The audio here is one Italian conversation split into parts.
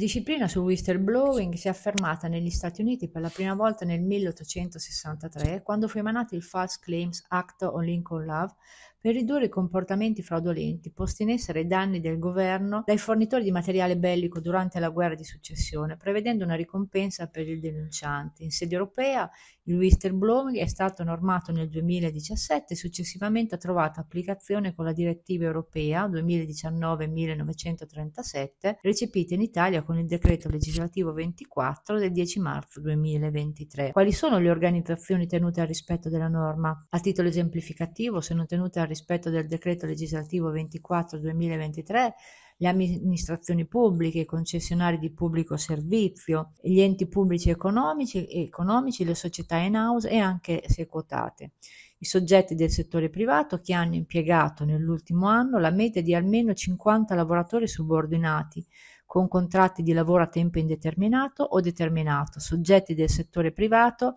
disciplina sul whistleblowing si è affermata negli Stati Uniti per la prima volta nel 1863, quando fu emanato il False Claims Act on Lincoln Love per ridurre i comportamenti fraudolenti posti in essere ai danni del governo dai fornitori di materiale bellico durante la guerra di successione, prevedendo una ricompensa per il denunciante. In sede europea il whistleblowing è stato normato nel 2017 e successivamente ha trovato applicazione con la direttiva europea 2019-1937, recepita in Italia con il decreto legislativo 24 del 10 marzo 2023. Quali sono le organizzazioni tenute al rispetto della norma? A titolo esemplificativo sono tenute al rispetto del decreto legislativo 24-2023 le amministrazioni pubbliche, i concessionari di pubblico servizio, gli enti pubblici economici, economici le società in house e anche se quotate, i soggetti del settore privato che hanno impiegato nell'ultimo anno la media di almeno 50 lavoratori subordinati con contratti di lavoro a tempo indeterminato o determinato, soggetti del settore privato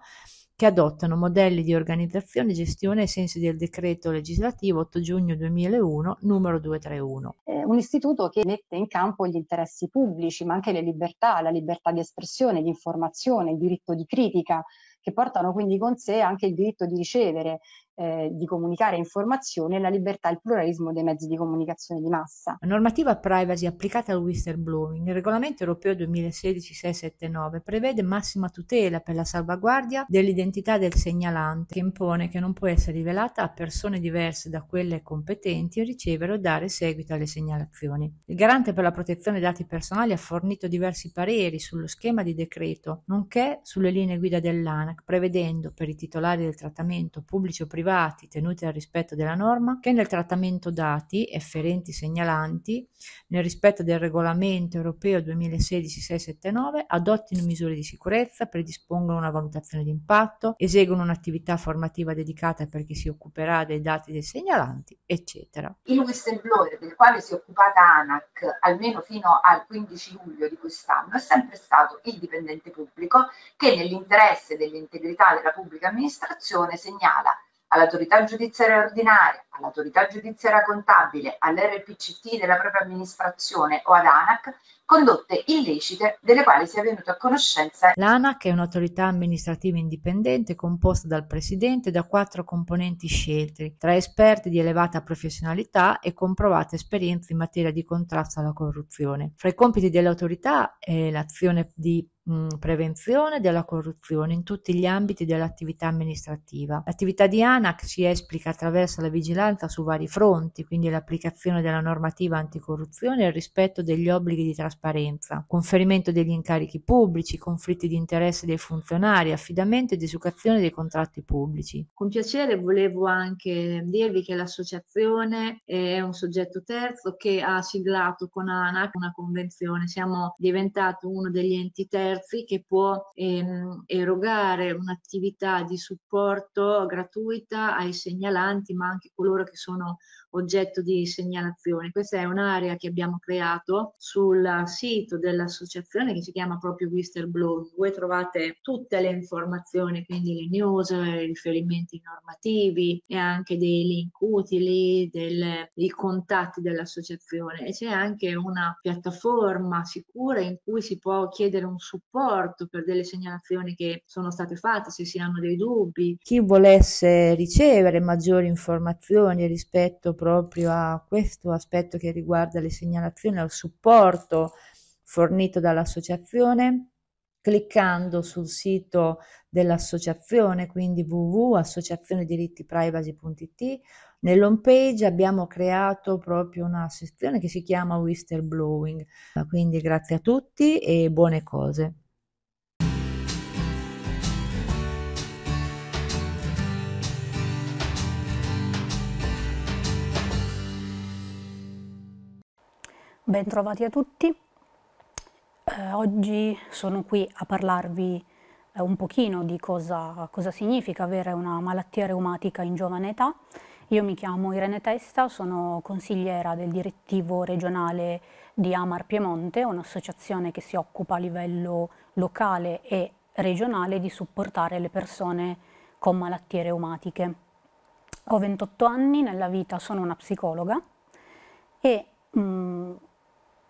che adottano modelli di organizzazione e gestione ai sensi del decreto legislativo 8 giugno 2001 numero 231. È un istituto che mette in campo gli interessi pubblici, ma anche le libertà, la libertà di espressione, di informazione, il diritto di critica, che portano quindi con sé anche il diritto di ricevere eh, di comunicare informazione e la libertà e il pluralismo dei mezzi di comunicazione di massa. La normativa privacy applicata al whistleblowing, il regolamento europeo 2016-679 prevede massima tutela per la salvaguardia dell'identità del segnalante che impone che non può essere rivelata a persone diverse da quelle competenti a ricevere o dare seguito alle segnalazioni. Il garante per la protezione dei dati personali ha fornito diversi pareri sullo schema di decreto, nonché sulle linee guida dell'ANAC, prevedendo per i titolari del trattamento pubblici o privato privati tenuti al rispetto della norma che nel trattamento dati efferenti segnalanti, nel rispetto del regolamento europeo 2016-679, adottino misure di sicurezza, predispongono una valutazione di impatto, eseguono un'attività formativa dedicata per chi si occuperà dei dati dei segnalanti, eccetera. Il whistleblower del quale si è occupata ANAC almeno fino al 15 luglio di quest'anno è sempre stato il dipendente pubblico che nell'interesse dell'integrità della pubblica amministrazione segnala all'autorità giudiziaria ordinaria, all'autorità giudiziaria contabile, all'RPCT della propria amministrazione o ad ANAC condotte illecite delle quali sia venuto a conoscenza. L'ANAC è un'autorità amministrativa indipendente composta dal Presidente e da quattro componenti scelti, tra esperti di elevata professionalità e comprovata esperienza in materia di contrasto alla corruzione. Fra i compiti dell'autorità è l'azione di Mm, prevenzione della corruzione in tutti gli ambiti dell'attività amministrativa. L'attività di ANAC si esplica attraverso la vigilanza su vari fronti, quindi l'applicazione della normativa anticorruzione e il rispetto degli obblighi di trasparenza, conferimento degli incarichi pubblici, conflitti di interesse dei funzionari, affidamento ed educazione dei contratti pubblici. Con piacere volevo anche dirvi che l'associazione è un soggetto terzo che ha siglato con ANAC una convenzione, siamo diventati uno degli enti terzi terzi che può ehm, erogare un'attività di supporto gratuita ai segnalanti, ma anche coloro che sono oggetto di segnalazione. Questa è un'area che abbiamo creato sul sito dell'associazione che si chiama proprio Whistleblower, dove trovate tutte le informazioni, quindi le news, i riferimenti normativi e anche dei link utili, del, dei contatti dell'associazione. E c'è anche una piattaforma sicura in cui si può chiedere un supporto per delle segnalazioni che sono state fatte, se si hanno dei dubbi. Chi volesse ricevere maggiori informazioni rispetto proprio a questo aspetto che riguarda le segnalazioni, al supporto fornito dall'associazione, cliccando sul sito dell'associazione, quindi www.associazionediritti-privacy.it. Nell'home page abbiamo creato proprio una sezione che si chiama Whistleblowing, quindi grazie a tutti e buone cose. Bentrovati a tutti, eh, oggi sono qui a parlarvi eh, un pochino di cosa, cosa, significa avere una malattia reumatica in giovane età. Io mi chiamo Irene Testa, sono consigliera del direttivo regionale di Amar Piemonte, un'associazione che si occupa a livello locale e regionale di supportare le persone con malattie reumatiche. Ho 28 anni, nella vita sono una psicologa e mh, mm,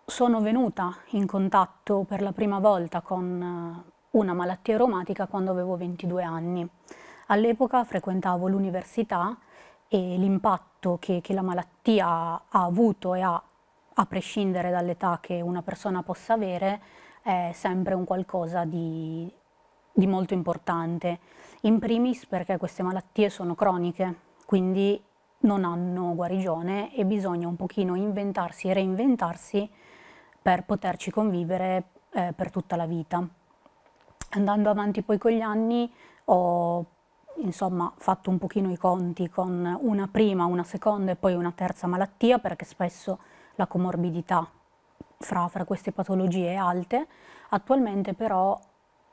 sono venuta in contatto per la prima volta con eh, una malattia reumatica quando avevo 22 anni. All'epoca frequentavo l'università e l'impatto che, che, la malattia ha avuto e ha, a prescindere dall'età che una persona possa avere, è sempre un qualcosa di, di molto importante. In primis perché queste malattie sono croniche, quindi non hanno guarigione e bisogna un pochino inventarsi e reinventarsi per poterci convivere eh, per tutta la vita. Andando avanti poi con gli anni ho insomma, fatto un pochino i conti con una prima, una seconda e poi una terza malattia perché spesso la comorbidità fra, fra queste patologie è alte. Attualmente però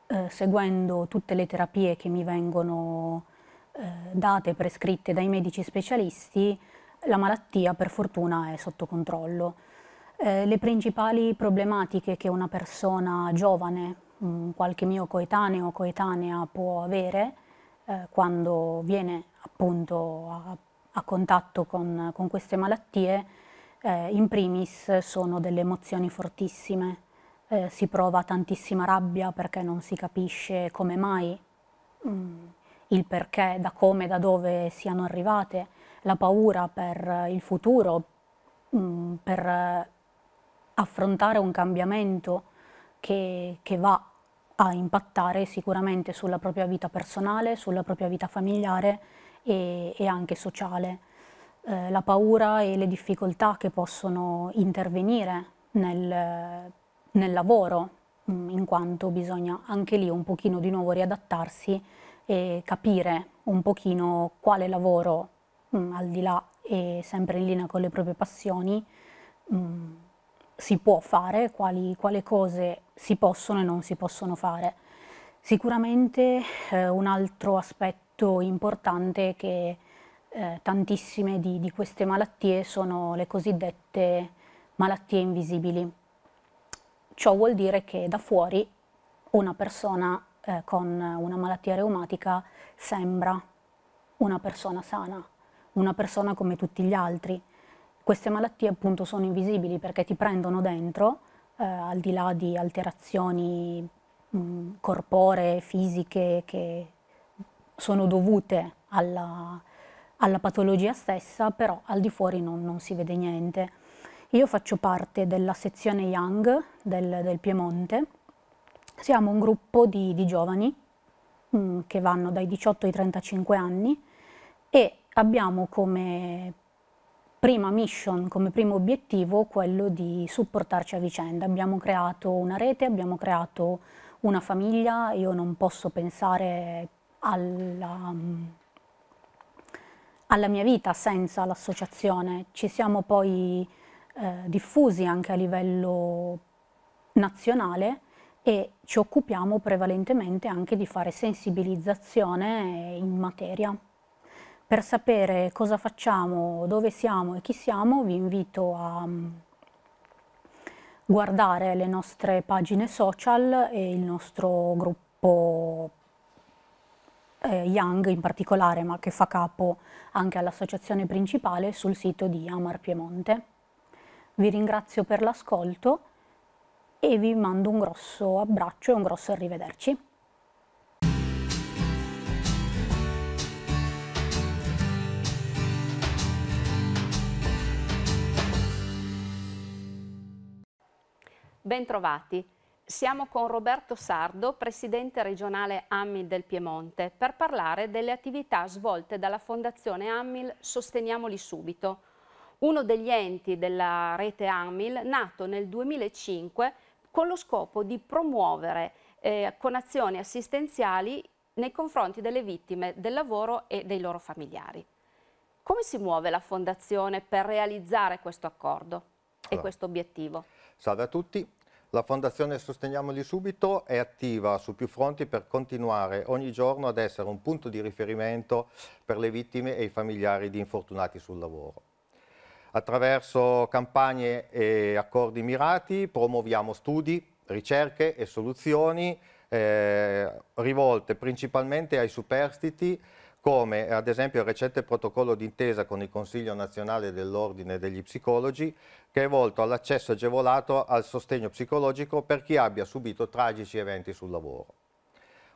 eh, seguendo tutte le terapie che mi vengono eh, date, prescritte dai medici specialisti, la malattia per fortuna è sotto controllo. Eh, le principali problematiche che una persona giovane, mh, mm, qualche mio coetaneo o coetanea può avere eh, quando viene appunto a, a contatto con, con, queste malattie, eh, in primis sono delle emozioni fortissime, eh, si prova tantissima rabbia perché non si capisce come mai, mh, mm, il perché, da come, da dove siano arrivate, la paura per il futuro, mh, mm, per affrontare un cambiamento che, che va a impattare sicuramente sulla propria vita personale, sulla propria vita familiare e, e anche sociale. Eh, la paura e le difficoltà che possono intervenire nel, nel lavoro, mm, in quanto bisogna anche lì un pochino di nuovo riadattarsi e capire un pochino quale lavoro mh, mm, al di là e sempre in linea con le proprie passioni mh, mm, si può fare, quali, quali cose si possono e non si possono fare. Sicuramente eh, un altro aspetto importante è che eh, tantissime di, di, queste malattie sono le cosiddette malattie invisibili. Ciò vuol dire che da fuori una persona eh, con una malattia reumatica sembra una persona sana, una persona come tutti gli altri, queste malattie appunto sono invisibili perché ti prendono dentro, eh, al di là di alterazioni mh, mm, corporee, fisiche, che sono dovute alla, alla, patologia stessa, però al di fuori non, non, si vede niente. Io faccio parte della sezione Young del, del Piemonte, siamo un gruppo di, di giovani mh, mm, che vanno dai 18 ai 35 anni e abbiamo come prima mission, come primo obiettivo, quello di supportarci a vicenda. Abbiamo creato una rete, abbiamo creato una famiglia, io non posso pensare alla, alla mia vita senza l'associazione. Ci siamo poi eh, diffusi anche a livello nazionale e ci occupiamo prevalentemente anche di fare sensibilizzazione in materia. Per sapere cosa facciamo, dove siamo e chi siamo vi invito a mm, guardare le nostre pagine social e il nostro gruppo eh, Young in particolare, ma che fa capo anche all'associazione principale sul sito di Amar Piemonte. Vi ringrazio per l'ascolto e vi mando un grosso abbraccio e un grosso arrivederci. Bentrovati. Siamo con Roberto Sardo, presidente regionale AMIL del Piemonte, per parlare delle attività svolte dalla Fondazione AMIL Sosteniamoli Subito, uno degli enti della rete AMIL nato nel 2005 con lo scopo di promuovere eh, con azioni assistenziali nei confronti delle vittime del lavoro e dei loro familiari. Come si muove la Fondazione per realizzare questo accordo e questo obiettivo? Salve a tutti, la Fondazione Sosteniamoli Subito è attiva su più fronti per continuare ogni giorno ad essere un punto di riferimento per le vittime e i familiari di infortunati sul lavoro. Attraverso campagne e accordi mirati promuoviamo studi, ricerche e soluzioni eh, rivolte principalmente ai superstiti come ad esempio il recente protocollo d'intesa con il Consiglio nazionale dell'Ordine degli Psicologi che è volto all'accesso agevolato al sostegno psicologico per chi abbia subito tragici eventi sul lavoro.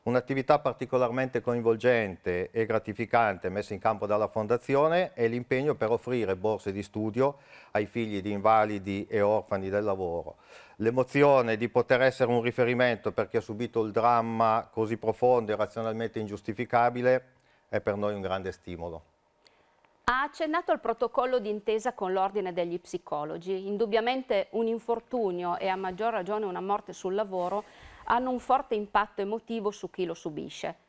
Un'attività particolarmente coinvolgente e gratificante messa in campo dalla Fondazione è l'impegno per offrire borse di studio ai figli di invalidi e orfani del lavoro. L'emozione di poter essere un riferimento per chi ha subito il dramma così profondo e razionalmente ingiustificabile è per noi un grande stimolo. Ha accennato al protocollo d'intesa con l'Ordine degli Psicologi. Indubbiamente un infortunio e a maggior ragione una morte sul lavoro hanno un forte impatto emotivo su chi lo subisce.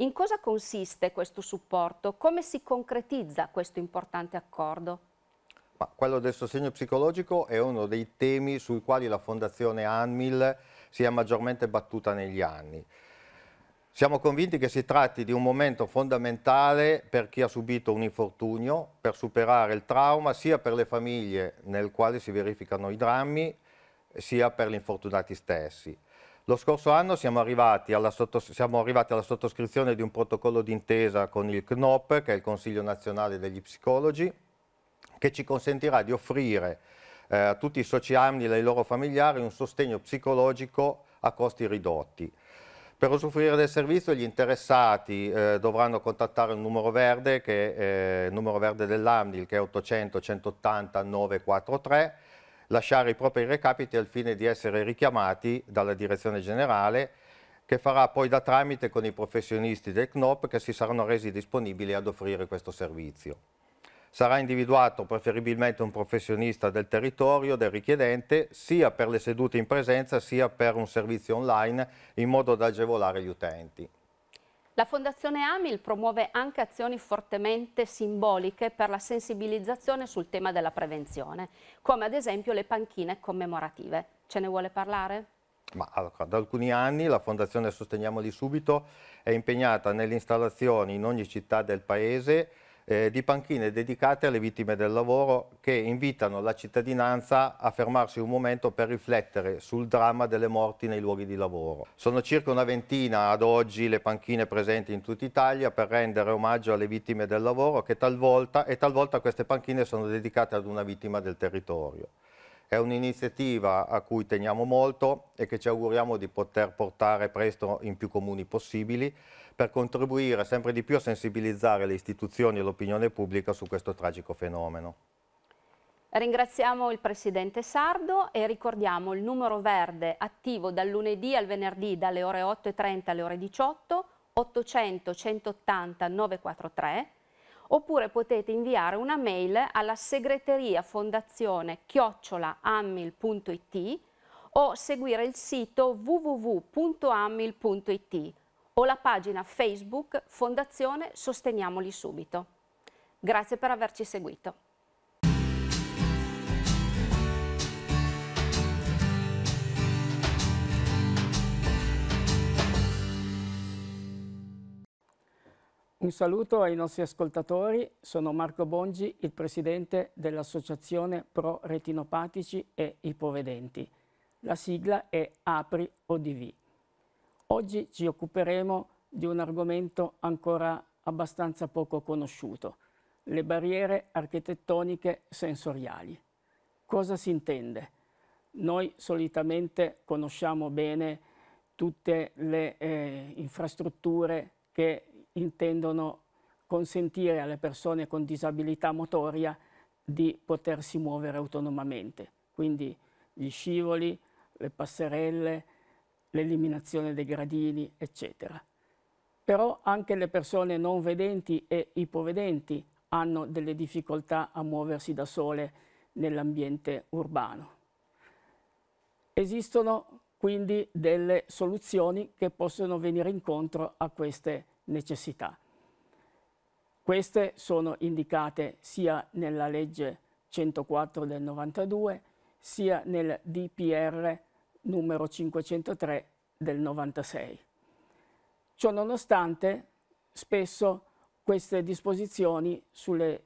In cosa consiste questo supporto? Come si concretizza questo importante accordo? Ma quello del sostegno psicologico è uno dei temi sui quali la Fondazione ANMIL si è maggiormente battuta negli anni. Siamo convinti che si tratti di un momento fondamentale per chi ha subito un infortunio, per superare il trauma, sia per le famiglie nel quale si verificano i drammi, sia per gli infortunati stessi. Lo scorso anno siamo arrivati, sottos siamo arrivati alla sottoscrizione di un protocollo d'intesa con il CNOP, che è il Consiglio Nazionale degli Psicologi, che ci consentirà di offrire eh, a tutti i soci amni e ai loro familiari un sostegno psicologico a costi ridotti. Per usufruire del servizio gli interessati eh, dovranno contattare un numero verde, che è eh, il numero verde dell'AMDIL, che è 800 180 943, lasciare i propri recapiti al fine di essere richiamati dalla direzione generale, che farà poi da tramite con i professionisti del CNOP che si saranno resi disponibili ad offrire questo servizio sarà individuato preferibilmente un professionista del territorio del richiedente sia per le sedute in presenza sia per un servizio online in modo da agevolare gli utenti. La Fondazione Amil promuove anche azioni fortemente simboliche per la sensibilizzazione sul tema della prevenzione, come ad esempio le panchine commemorative. Ce ne vuole parlare? Ma, allora, da alcuni anni la Fondazione Sosteniamoli Subito è impegnata nelle installazioni in ogni città del Paese eh, di panchine dedicate alle vittime del lavoro che invitano la cittadinanza a fermarsi un momento per riflettere sul dramma delle morti nei luoghi di lavoro. Sono circa una ventina ad oggi le panchine presenti in tutta Italia per rendere omaggio alle vittime del lavoro che talvolta e talvolta queste panchine sono dedicate ad una vittima del territorio. È un'iniziativa a cui teniamo molto e che ci auguriamo di poter portare presto in più comuni possibili per contribuire sempre di più a sensibilizzare le istituzioni e l'opinione pubblica su questo tragico fenomeno. Ringraziamo il Presidente Sardo e ricordiamo il numero verde attivo dal lunedì al venerdì dalle ore 8.30 alle ore 18, 800 180 943 oppure potete inviare una mail alla segreteria fondazione chiocciolaammil.it o seguire il sito www.ammil.it o la pagina Facebook Fondazione Sosteniamoli Subito. Grazie per averci seguito. Un saluto ai nostri ascoltatori, sono Marco Bongi, il presidente dell'Associazione Pro Retinopatici e Ipovedenti. La sigla è APRI ODV. Oggi ci occuperemo di un argomento ancora abbastanza poco conosciuto, le barriere architettoniche sensoriali. Cosa si intende? Noi solitamente conosciamo bene tutte le eh, infrastrutture che intendono consentire alle persone con disabilità motoria di potersi muovere autonomamente. Quindi gli scivoli, le passerelle, l'eliminazione dei gradini, eccetera. Però anche le persone non vedenti e ipovedenti hanno delle difficoltà a muoversi da sole nell'ambiente urbano. Esistono quindi delle soluzioni che possono venire incontro a queste difficoltà necessità. Queste sono indicate sia nella legge 104 del 92 sia nel DPR numero 503 del 96. Ciò nonostante, spesso queste disposizioni sulle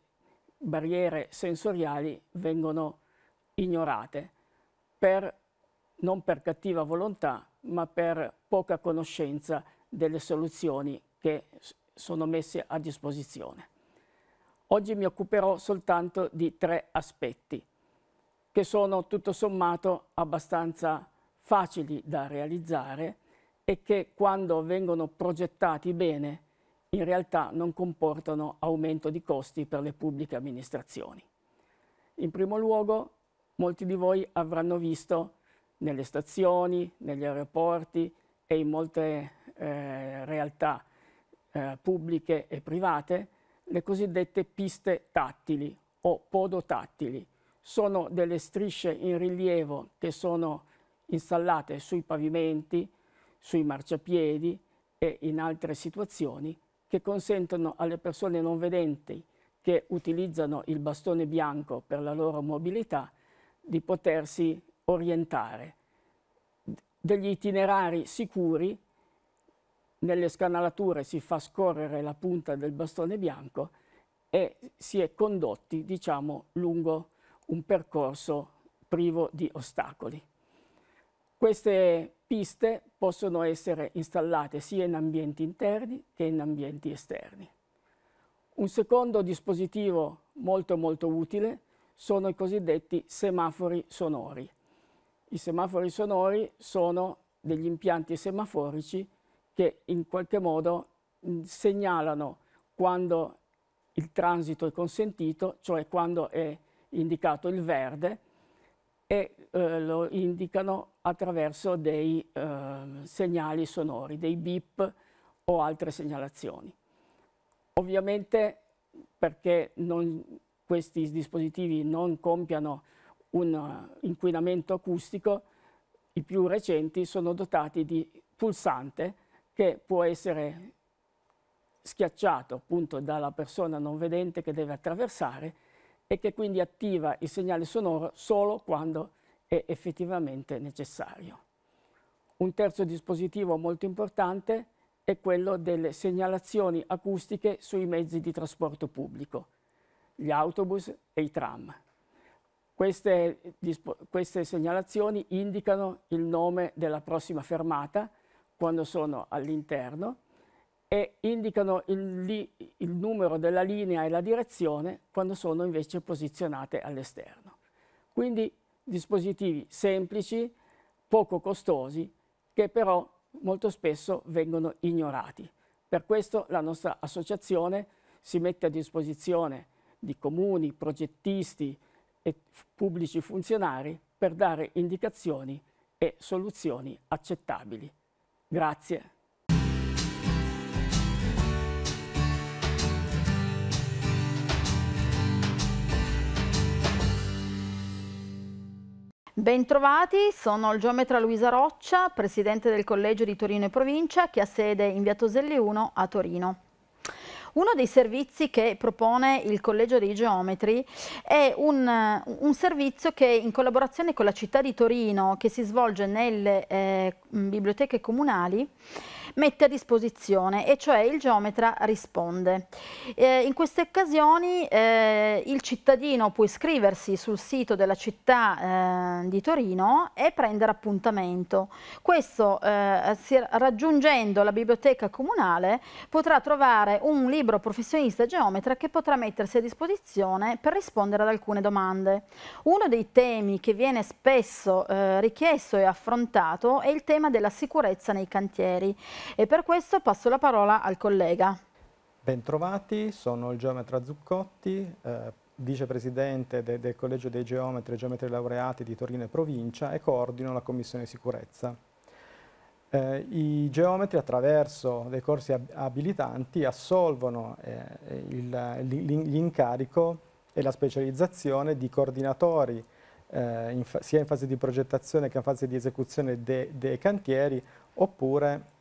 barriere sensoriali vengono ignorate, per, non per cattiva volontà, ma per poca conoscenza delle soluzioni che sono messe a disposizione. Oggi mi occuperò soltanto di tre aspetti che sono tutto sommato abbastanza facili da realizzare e che quando vengono progettati bene in realtà non comportano aumento di costi per le pubbliche amministrazioni. In primo luogo, molti di voi avranno visto nelle stazioni, negli aeroporti e in molte eh, realtà eh, pubbliche e private, le cosiddette piste tattili o podotattili. Sono delle strisce in rilievo che sono installate sui pavimenti, sui marciapiedi e in altre situazioni che consentono alle persone non vedenti che utilizzano il bastone bianco per la loro mobilità di potersi orientare. Degli itinerari sicuri nelle scanalature si fa scorrere la punta del bastone bianco e si è condotti, diciamo, lungo un percorso privo di ostacoli. Queste piste possono essere installate sia in ambienti interni che in ambienti esterni. Un secondo dispositivo molto molto utile sono i cosiddetti semafori sonori. I semafori sonori sono degli impianti semaforici che in qualche modo segnalano quando il transito è consentito, cioè quando è indicato il verde, e eh, lo indicano attraverso dei eh, segnali sonori, dei bip o altre segnalazioni. Ovviamente perché non, questi dispositivi non compiano un inquinamento acustico, i più recenti sono dotati di pulsante che può essere schiacciato appunto dalla persona non vedente che deve attraversare e che quindi attiva il segnale sonoro solo quando è effettivamente necessario. Un terzo dispositivo molto importante è quello delle segnalazioni acustiche sui mezzi di trasporto pubblico, gli autobus e i tram. Queste, queste segnalazioni indicano il nome della prossima fermata, quando sono all'interno e indicano il, il, numero della linea e la direzione quando sono invece posizionate all'esterno. Quindi dispositivi semplici, poco costosi, che però molto spesso vengono ignorati. Per questo la nostra associazione si mette a disposizione di comuni, progettisti e pubblici funzionari per dare indicazioni e soluzioni accettabili Grazie. Bentrovati, sono il geometra Luisa Roccia, presidente del Collegio di Torino e Provincia, che ha sede in via Toselli 1 a Torino. Uno dei servizi che propone il Collegio dei Geometri è un, un servizio che in collaborazione con la città di Torino, che si svolge nelle eh, biblioteche comunali, mette a disposizione e cioè il geometra risponde. Eh, in queste occasioni eh, il cittadino può iscriversi sul sito della città eh, di Torino e prendere appuntamento. Questo eh, raggiungendo la biblioteca comunale potrà trovare un libro professionista geometra che potrà mettersi a disposizione per rispondere ad alcune domande. Uno dei temi che viene spesso eh, richiesto e affrontato è il tema della sicurezza nei cantieri e per questo passo la parola al collega. Bentrovati, sono il geometra Zuccotti, eh, vicepresidente de del Collegio dei Geometri e Geometri Laureati di Torino e Provincia e coordino la Commissione Sicurezza. Eh, I geometri attraverso dei corsi ab abilitanti assolvono eh, l'incarico e la specializzazione di coordinatori eh, in sia in fase di progettazione che in fase di esecuzione de dei cantieri oppure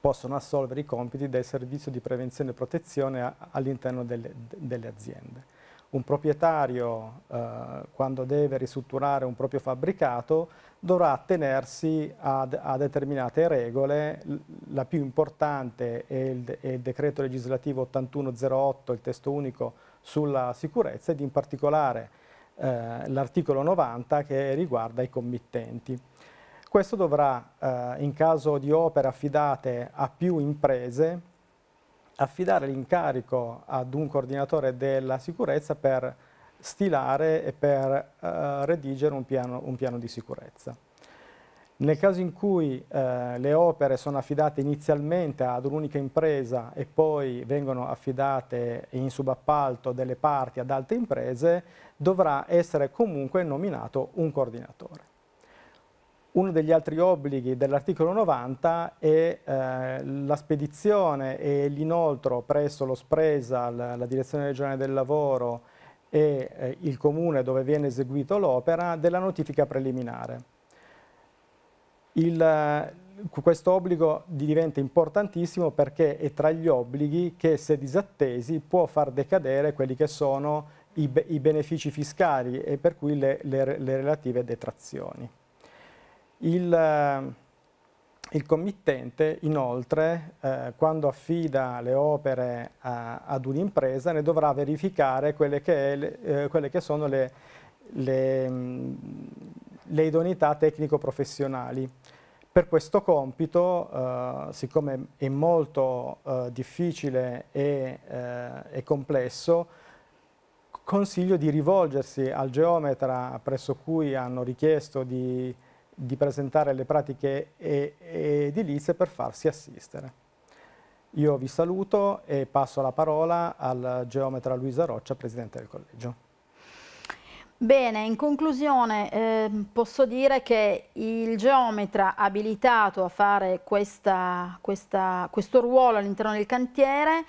possono assolvere i compiti del servizio di prevenzione e protezione all'interno delle, delle, aziende. Un proprietario, eh, quando deve ristrutturare un proprio fabbricato, dovrà attenersi ad, a determinate regole, la più importante è il, è il decreto legislativo 8108, il testo unico sulla sicurezza ed in particolare eh, l'articolo 90 che riguarda i committenti. Questo dovrà, eh, in caso di opere affidate a più imprese, affidare l'incarico ad un coordinatore della sicurezza per stilare e per eh, redigere un piano, un piano, di sicurezza. Nel caso in cui eh, le opere sono affidate inizialmente ad un'unica impresa e poi vengono affidate in subappalto delle parti ad altre imprese, dovrà essere comunque nominato un coordinatore. Uno degli altri obblighi dell'articolo 90 è eh, la spedizione e l'inoltro presso lo Spresa, la, la Direzione Regionale del Lavoro e eh, il Comune dove viene eseguito l'opera, della notifica preliminare. Il, eh, questo obbligo diventa importantissimo perché è tra gli obblighi che se disattesi può far decadere quelli che sono i, i benefici fiscali e per cui le, le, le relative detrazioni. Il, eh, il committente inoltre eh, quando affida le opere a, ad un'impresa ne dovrà verificare quelle che, le, eh, quelle che sono le, le, mm, le idoneità tecnico-professionali. Per questo compito, eh, siccome è molto eh, difficile e, eh, e complesso, consiglio di rivolgersi al geometra presso cui hanno richiesto di di presentare le pratiche edilizie per farsi assistere. Io vi saluto e passo la parola al geometra Luisa Roccia, Presidente del Collegio. Bene, in conclusione eh, posso dire che il geometra abilitato a fare questa, questa, questo ruolo all'interno del cantiere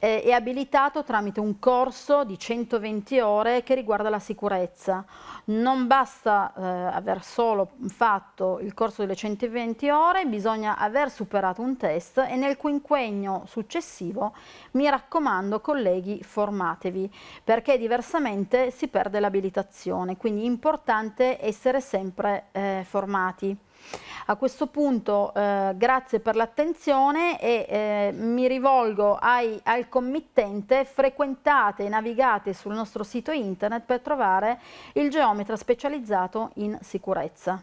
eh, è abilitato tramite un corso di 120 ore che riguarda la sicurezza. Non basta eh, aver solo fatto il corso delle 120 ore, bisogna aver superato un test e nel quinquennio successivo mi raccomando colleghi formatevi perché diversamente si perde l'abilitazione alimentazione, quindi è importante essere sempre eh, formati. A questo punto eh, grazie per l'attenzione e eh, mi rivolgo ai, al committente, frequentate e navigate sul nostro sito internet per trovare il geometra specializzato in sicurezza.